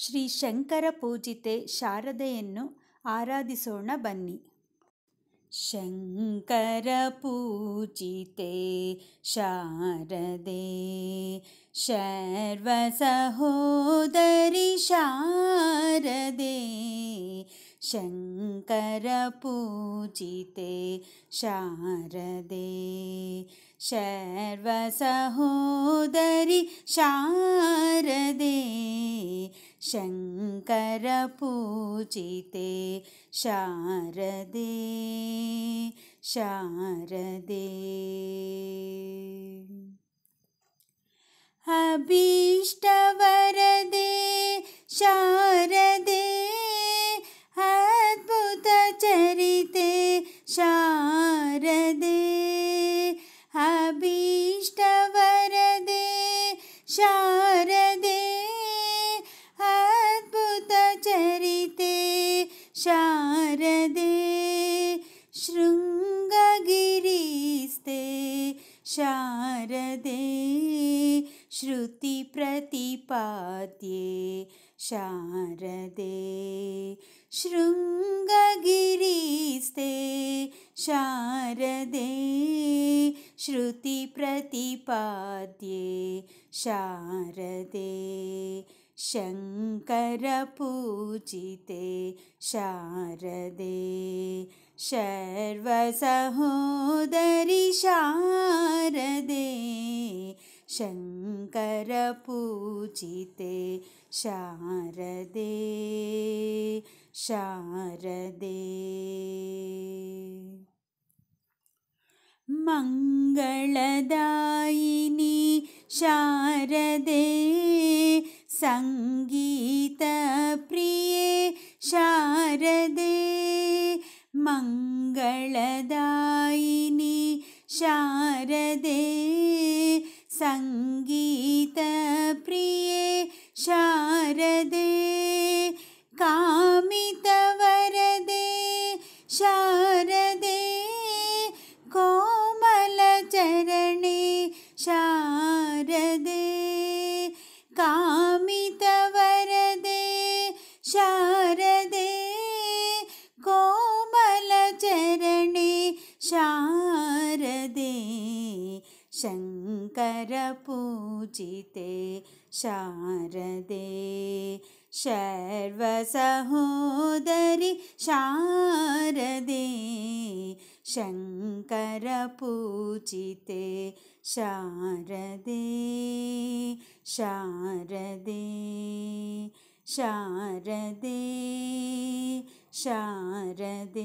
श्री शङ्करपूजिते शारद आ आराधसोण बन् शङ्करपूजिते शारदे शर्वसहोदरि शारदे शङ्करपूजिते शारदे शर्वसहोदरि शारदे शङ्करपूजिते शारदे शारदे अभीष्ट शृङ्गगिरिस्ते शारदे श्रुतिप्रतिपाद्ये शारदे शृङ्गगिरिस्ते शारदे श्रुतिप्रतिपाद्ये शारदे शङ्करपूजिते शारदे शर्वसहोदरि शारदे शङ्करपूजिते शारदे शारदे मङ्गलदायिनी शारदे ीतप्रिये शारदे मङ्गळदायिनी शारदे सङ्गीतप्रिये शारदे शङ्करपूजिते शारदे शर्वसहोदरि शारदे शङ्करपूजिते शारदे शारदे शारदे शारदे